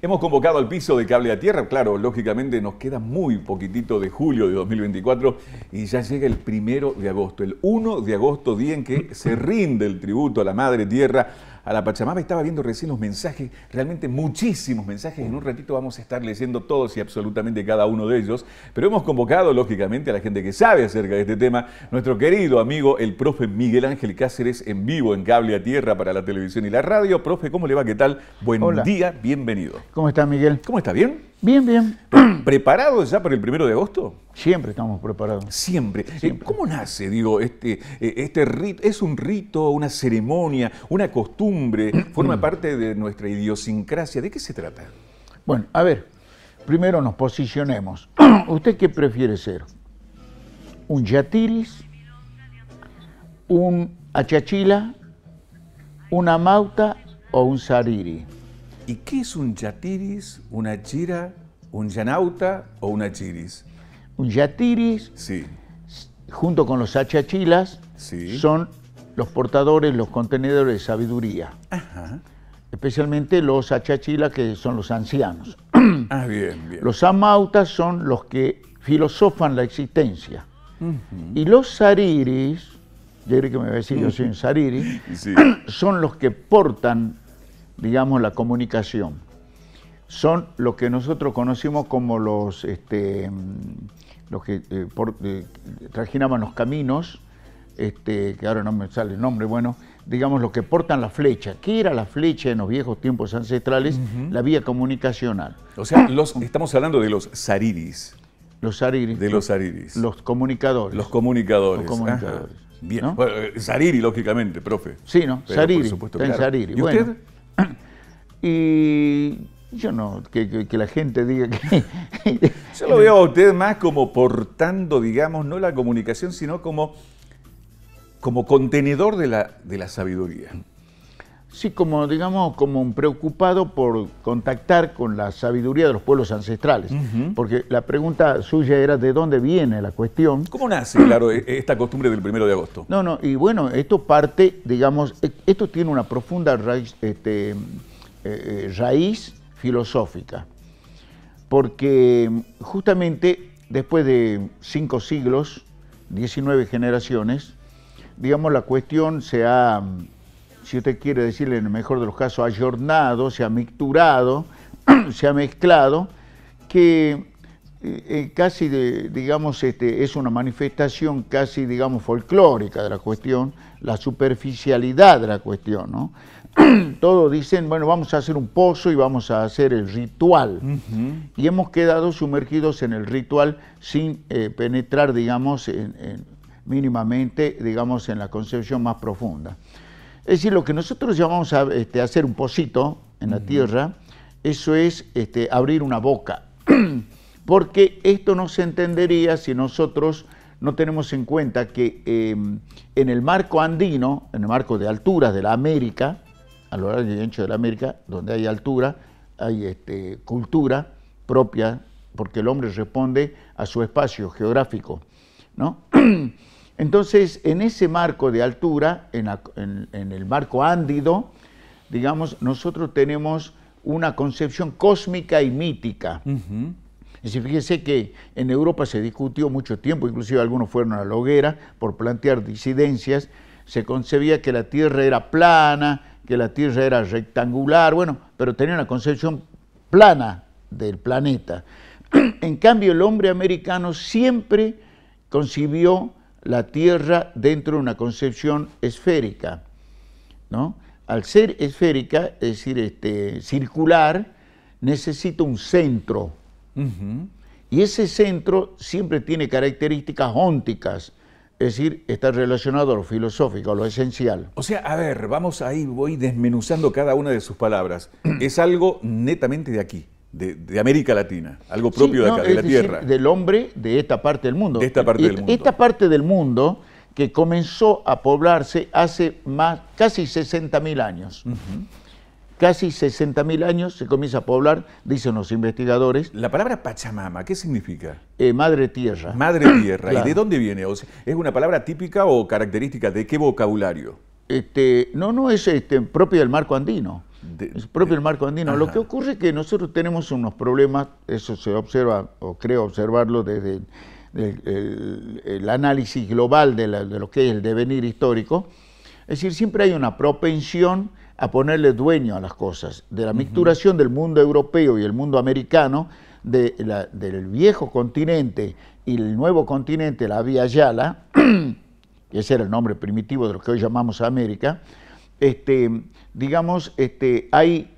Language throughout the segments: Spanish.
Hemos convocado al piso de cable a tierra, claro, lógicamente nos queda muy poquitito de julio de 2024 y ya llega el primero de agosto, el 1 de agosto, día en que se rinde el tributo a la madre tierra a la Pachamama. Estaba viendo recién los mensajes, realmente muchísimos mensajes. En un ratito vamos a estar leyendo todos y absolutamente cada uno de ellos. Pero hemos convocado, lógicamente, a la gente que sabe acerca de este tema. Nuestro querido amigo, el profe Miguel Ángel Cáceres, en vivo en Cable a Tierra para la televisión y la radio. Profe, ¿cómo le va? ¿Qué tal? Buen día, bienvenido. ¿Cómo está, Miguel? ¿Cómo está? ¿Bien? Bien, bien. Preparados ya para el primero de agosto? Siempre estamos preparados. Siempre. Eh, ¿Cómo nace, digo, este, eh, este rito? ¿Es un rito, una ceremonia, una costumbre? ¿Forma parte de nuestra idiosincrasia? ¿De qué se trata? Bueno, a ver, primero nos posicionemos. ¿Usted qué prefiere ser? ¿Un yatiris? ¿Un achachila? ¿Una mauta o un sariri? ¿Y qué es un yatiris, una chira, un yanauta o una chiris? Un yatiris, sí. junto con los achachilas, sí. son los portadores, los contenedores de sabiduría. Especialmente los achachilas, que son los ancianos. Ah, bien, bien. Los amautas son los que filosofan la existencia. Y los sariris, yo creo que me voy a decir, yo soy un sariri, son los que portan digamos, la comunicación. Son lo que nosotros conocimos como los, este, que eh, eh, trajinaban los caminos, este, que ahora no me sale el nombre, bueno, digamos, los que portan la flecha. ¿Qué era la flecha en los viejos tiempos ancestrales? La vía comunicacional. O sea, los, estamos hablando de los sariris. Los zariris. De los zariris. Los comunicadores. Los comunicadores. Ah, bien. Eh, sariri, lógicamente, profe. Sí, ¿no? sariri. Por supuesto, está ¿Y y yo no, que, la gente diga que... yo lo veo a usted más como portando, digamos, no la comunicación, sino como, como contenedor de la sabiduría. Sí, como digamos, como un preocupado por contactar con la sabiduría de los pueblos ancestrales, porque la pregunta suya era de dónde viene la cuestión. ¿Cómo nace, claro, e-, esta costumbre del primero de agosto? No, no, y bueno, esto parte, digamos, e-, esto tiene una profunda raíz, este, eh, eh, raíz filosófica, porque mm, justamente después de cinco siglos, 19 generaciones, digamos, la cuestión se ha mm, si usted quiere decirle en el mejor de los casos, ayornado, se ha mixturado, se ha mezclado, que eh, eh, casi, digamos, este, es una manifestación casi, digamos, folclórica de la cuestión, la superficialidad de la cuestión, ¿no? Todos dicen, bueno, vamos a hacer un pozo y vamos a hacer el ritual. Y hemos quedado sumergidos en el ritual sin eh, penetrar, digamos, mínimamente, digamos, en la concepción más profunda. Es decir, lo que nosotros llamamos a, este, hacer un pocito en la tierra, eso es este, abrir una boca, porque esto no se entendería si nosotros no tenemos en cuenta que em, en el marco andino, en el marco de alturas de la América, a lo largo y ancho de la América, donde hay altura, hay este, cultura propia, porque el hombre responde a su espacio geográfico, ¿no? Entonces, en ese marco de altura, en, el marco ándido, digamos, nosotros tenemos una concepción cósmica y mítica. Es decir, fíjese que en Europa se discutió mucho tiempo, inclusive algunos fueron a la hoguera por plantear disidencias, se concebía que la Tierra era plana, que la Tierra era rectangular, bueno, pero tenía una concepción plana del planeta. en cambio, el hombre americano siempre concibió la Tierra dentro de una concepción esférica. ¿no? Al ser esférica, es decir, este, circular, necesita un centro. Y ese centro siempre tiene características ónticas, es decir, está relacionado a lo filosófico, a lo esencial. O sea, a ver, vamos ahí, voy desmenuzando cada una de sus palabras. es algo netamente de aquí de, América Latina, algo propio de, la tierra. Del hombre de esta parte del mundo. esta parte del mundo. Esta parte del mundo que comenzó a poblarse hace más, casi 60.000 años. Casi 60.000 años se comienza a poblar, dicen los investigadores. La palabra Pachamama, ¿qué significa? Eh, madre tierra. Madre tierra. ¿Y de dónde viene? ¿Es una palabra típica o característica de qué vocabulario? Este, no, no es este, propia del marco andino. El propio marco andino. Lo que ocurre es que nosotros tenemos unos problemas, eso se observa, o creo observarlo desde el, análisis global de, lo que es el devenir histórico. Es decir, siempre hay una propensión a ponerle dueño a las cosas, de la mixturación del mundo europeo y el mundo americano, de del viejo continente y el nuevo continente, la Vía Yala, ese era el nombre primitivo de lo que hoy llamamos América, este, digamos, este, hay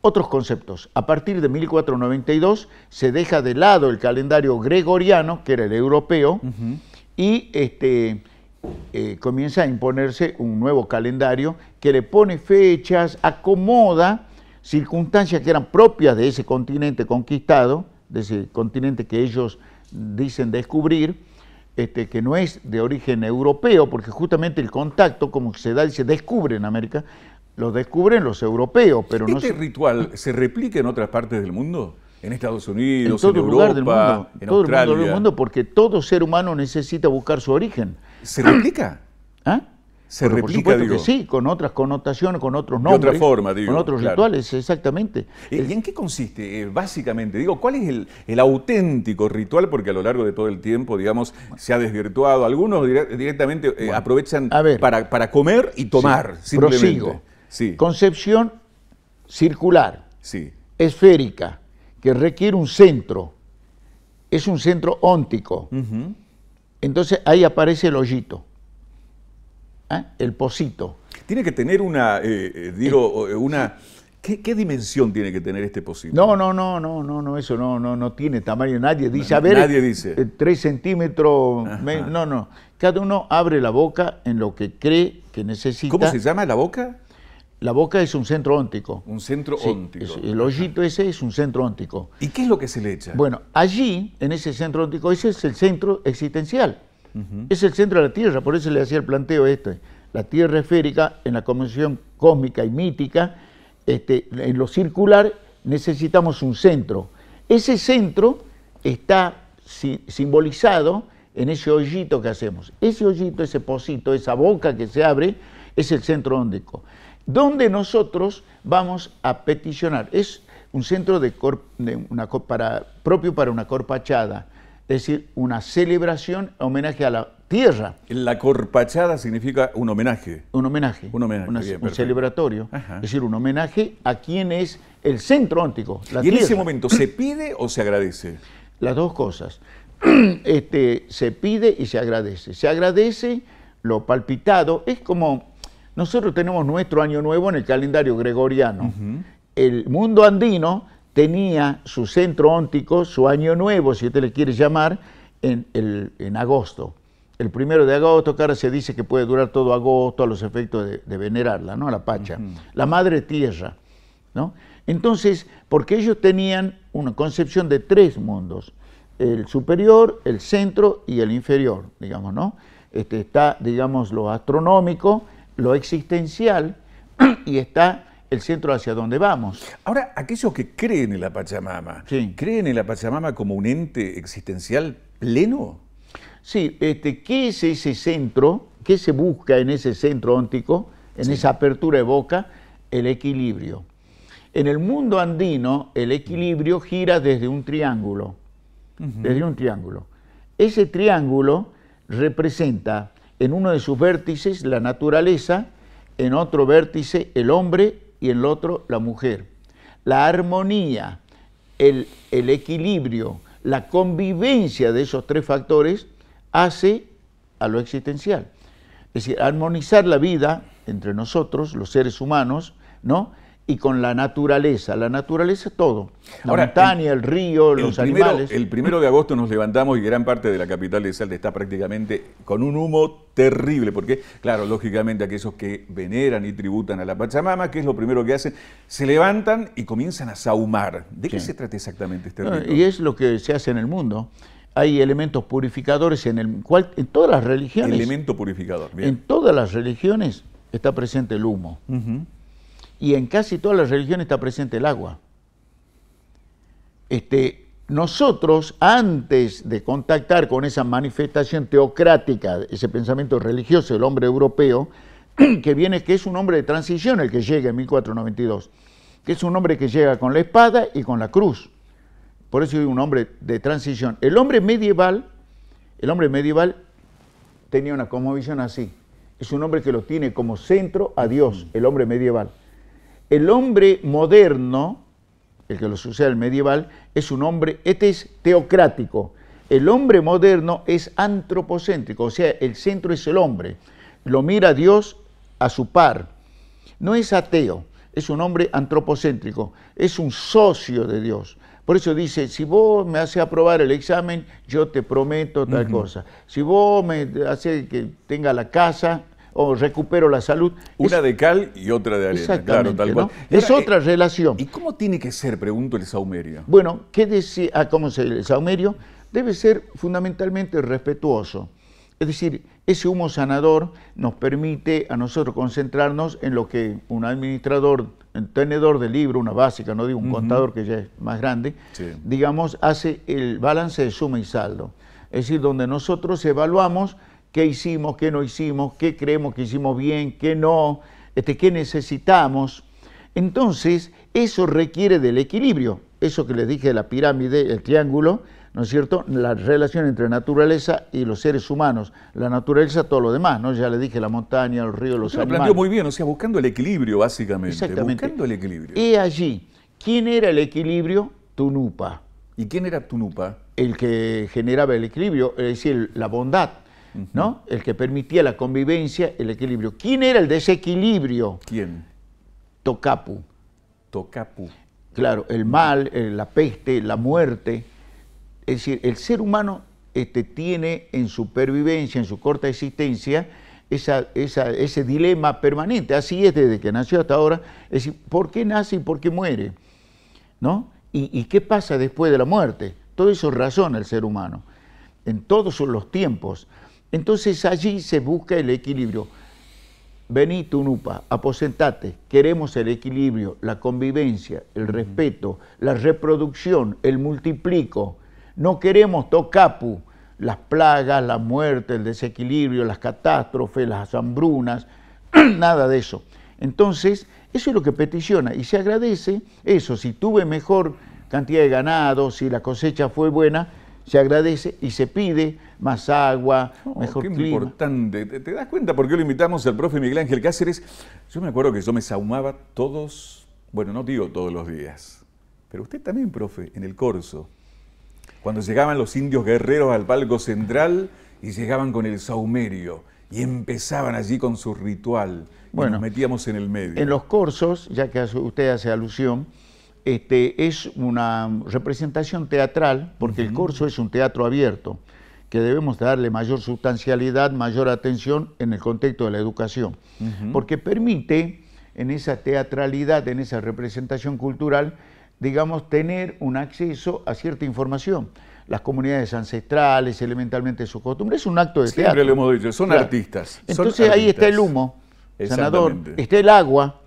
otros conceptos. A partir de 1492 se deja de lado el calendario gregoriano, que era el europeo, y este, eh, comienza a imponerse un nuevo calendario que le pone fechas, acomoda circunstancias que eran propias de ese continente conquistado, de ese continente que ellos dicen descubrir, este, que no es de origen europeo, porque justamente el contacto, como se da y se descubre en América, lo descubren los europeos, pero no... ¿Este ritual se replica en otras partes del mundo? en Estados Unidos, en, todo en lugar del mundo, en todo Australia. el mundo porque todo ser humano necesita buscar su origen. ¿Se replica? ¿Ah? Se Pero digo. sí, con otras connotaciones, con otros nombres. otra forma, Con otros rituales, exactamente. Eh, ¿Y en qué consiste, eh, básicamente? Digo, ¿cuál es el, auténtico ritual? Porque a lo largo de todo el tiempo, digamos, se ha desvirtuado. Algunos directamente eh, aprovechan para, comer y tomar, simplemente. Concepción circular, esférica, que requiere un centro. Es un centro óntico. Entonces ahí aparece el hoyito. ¿Ah? el pocito. Tiene que tener una, eh, eh, digo, eh, una... ¿Qué, dimensión tiene que tener este pocito? No, no, no, no, no, no, eso no, no, no tiene tamaño. Nadie dice, a ver, Nadie dice. tres centímetros, no, no. Cada uno abre la boca en lo que cree que necesita. ¿Cómo se llama la boca? La boca es un centro óntico. Un centro óntico. el hoyito ese es un centro óntico. ¿Y qué es lo que se le echa? Bueno, allí, en ese centro óntico, ese es el centro existencial es el centro de la Tierra, por eso le hacía el planteo este. La Tierra esférica, en la convención cósmica y mítica, este, en lo circular necesitamos un centro. Ese centro está simbolizado en ese hoyito que hacemos. Ese hoyito, ese pocito, esa boca que se abre, es el centro óndico, donde nosotros vamos a peticionar. Es un centro de, una, para, propio para una corpachada es decir, una celebración homenaje a la tierra. La corpachada significa un homenaje. Un homenaje. Un homenaje. un celebratorio. Es decir, un homenaje a quien es el centro óntico. La ¿Y en ese momento se pide o se agradece? Las dos cosas. Este, se pide y se agradece. Se agradece lo palpitado. Es como nosotros tenemos nuestro año nuevo en el calendario gregoriano. El mundo andino tenía su centro óntico, su año nuevo, si usted le quiere llamar, en, el, en agosto. El primero de agosto, ahora se dice que puede durar todo agosto a los efectos de, venerarla, ¿no? A la Pacha, la madre tierra, ¿no? Entonces, porque ellos tenían una concepción de tres mundos, el superior, el centro y el inferior, digamos, ¿no? Este, está, digamos, lo astronómico, lo existencial y está el centro hacia donde vamos. Ahora, aquellos que creen en la Pachamama, ¿creen en la Pachamama como un ente existencial pleno? Sí, este, ¿qué es ese centro? ¿Qué se busca en ese centro óntico, en esa apertura de boca? El equilibrio. En el mundo andino, el equilibrio gira desde un triángulo. Desde un triángulo. Ese triángulo representa en uno de sus vértices la naturaleza, en otro vértice el hombre y en el otro la mujer. La armonía, el, el equilibrio, la convivencia de esos tres factores hace a lo existencial. Es decir, armonizar la vida entre nosotros, los seres humanos, ¿no? y con la naturaleza. La naturaleza es todo. La montaña, el, río, los animales. El primero de agosto nos levantamos y gran parte de la capital de Salta está prácticamente con un humo terrible, porque, claro, lógicamente aquellos que veneran y tributan a la Pachamama, que es lo primero que hacen, se levantan y comienzan a sahumar. ¿De qué se trata exactamente este río? Y es lo que se hace en el mundo. Hay elementos purificadores en, el en todas las religiones. Elemento purificador, En todas las religiones está presente el humo y en casi todas las religiones está presente el agua. Este, nosotros, antes de contactar con esa manifestación teocrática, ese pensamiento religioso del hombre europeo, que viene, que es un hombre de transición el que llega en 1492, que es un hombre que llega con la espada y con la cruz. Por eso es un hombre de transición. El hombre medieval, el hombre medieval tenía una cosmovisión así. Es un hombre que lo tiene como centro a Dios, el hombre medieval. El hombre moderno, el que lo sucede al medieval, es un hombre, este es teocrático. El hombre moderno es antropocéntrico, o sea, el centro es el hombre. Lo mira Dios a su par. No es ateo, es un hombre antropocéntrico, es un socio de Dios. Por eso dice, si vos me haces aprobar el examen, yo te prometo tal cosa. Si vos me haces que tenga la casa, o recupero la salud. Una de cal y otra de arena, claro, tal cual. Es otra eh, relación. ¿Y cómo tiene que ser, pregunto, el saumerio? Bueno, ¿qué decía? Ah, ¿Cómo se el saumerio? Debe ser fundamentalmente respetuoso. Es decir, ese humo sanador nos permite a nosotros concentrarnos en lo que un administrador, un tenedor de libro, una básica, no digo un contador que ya es más grande, digamos, hace el balance de suma y saldo. Es decir, donde nosotros evaluamos qué hicimos, qué no hicimos, qué creemos que hicimos bien, qué no, este, qué necesitamos. Entonces, eso requiere del equilibrio, eso que les dije de la pirámide, el triángulo, ¿no es cierto? La relación entre naturaleza y los seres humanos, la naturaleza, todo lo demás, ¿no? Ya le dije la montaña, el río, los animales. Lo planteó muy bien, o sea, buscando el equilibrio, básicamente. Exactamente. Buscando el equilibrio. Y allí, ¿quién era el equilibrio? Tunupa. ¿Y quién era Tunupa? El que generaba el equilibrio, es decir, la bondad ¿no? El que permitía la convivencia, el equilibrio. ¿Quién era el desequilibrio? ¿Quién? Tocapu. Tocapu. Claro, el mal, eh, la peste, la muerte. Es decir, el ser humano este, tiene en su pervivencia, en su corta existencia, esa, ese dilema permanente. Así es desde que nació hasta ahora. Es decir, ¿por qué nace y por qué muere? ¿No? ¿Y, y qué pasa después de la muerte? Todo eso razona el ser humano, en todos los tiempos. Entonces allí se busca el equilibrio. Vení, Tunupa, aposentate. Queremos el equilibrio, la convivencia, el respeto, la reproducción, el multiplico. No queremos tocapu, las plagas, la muerte, el desequilibrio, las catástrofes, las hambrunas, nada de eso. Entonces, eso es lo que peticiona y se agradece eso. Si tuve mejor cantidad de ganado, si la cosecha fue buena, se agradece y se pide más agua, mejor mejor qué importante. ¿Te, das cuenta por qué lo invitamos al profe Miguel Ángel Cáceres? Yo me acuerdo que yo me saumaba todos, bueno, no digo todos los días, pero usted también, profe, en el corso. Cuando llegaban los indios guerreros al palco central y llegaban con el saumerio y empezaban allí con su ritual. y nos metíamos en el medio. En los corsos, ya que usted hace alusión, este, es una representación teatral, porque el corso es un teatro abierto, que debemos darle mayor sustancialidad, mayor atención en el contexto de la educación, porque permite en esa teatralidad, en esa representación cultural, digamos, tener un acceso a cierta información. Las comunidades ancestrales, elementalmente su costumbre, es un acto de teatro. Siempre lo hemos dicho, son artistas. Entonces ahí está el humo sanador, está el agua,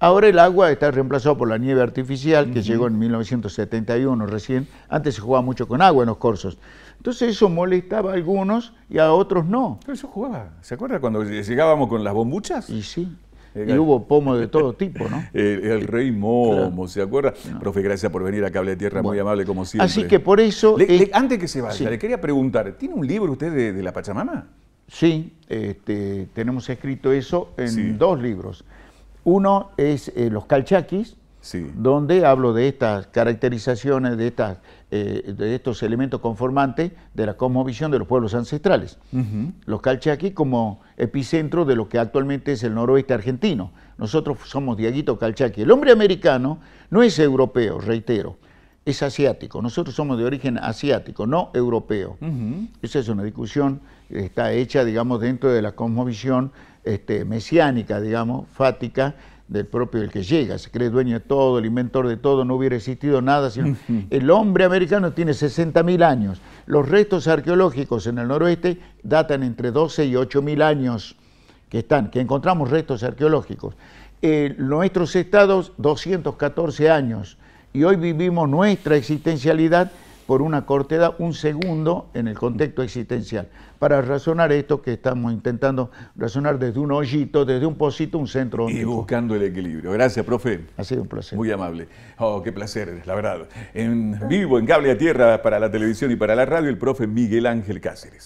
Ahora el agua está reemplazado por la nieve artificial que llegó en 1971 recién. Antes se jugaba mucho con agua en los corsos. Entonces eso molestaba a algunos y a otros no. Pero eso jugaba. ¿Se acuerda cuando llegábamos con las bombuchas? Y sí. Y hubo pomo de todo tipo, ¿no? el, rey Momo, ¿se acuerda? Profe, gracias por venir a Cable de Tierra, muy amable como siempre. Así que por eso... antes que se vaya, le quería preguntar, ¿tiene un libro usted de, la Pachamama? Sí, este, tenemos escrito eso en dos libros. Uno es eh, los calchaquis, donde hablo de estas caracterizaciones, de, eh, de estos elementos conformantes de la cosmovisión de los pueblos ancestrales. Los calchaquis como epicentro de lo que actualmente es el noroeste argentino. Nosotros somos Diaguito Calchaqui. El hombre americano no es europeo, reitero es asiático. Nosotros somos de origen asiático, no europeo. Esa es una discusión que está hecha, digamos, dentro de la cosmovisión este, mesiánica, digamos, fática del propio el que llega, se cree dueño de todo, el inventor de todo, no hubiera existido nada. si El hombre americano tiene 60.000 años. Los restos arqueológicos en el noroeste datan entre 12 y 8.000 años que están, que encontramos restos arqueológicos. nuestros estados, 214 años y hoy vivimos nuestra existencialidad por una corteda, un segundo en el contexto existencial, para razonar esto que estamos intentando razonar desde un hoyito, desde un pocito, un centro. Y buscando el equilibrio. Gracias, profe. Ha sido un placer. Muy amable. Oh, qué placer, la verdad. En vivo, en cable a tierra, para la televisión y para la radio, el profe Miguel Ángel Cáceres.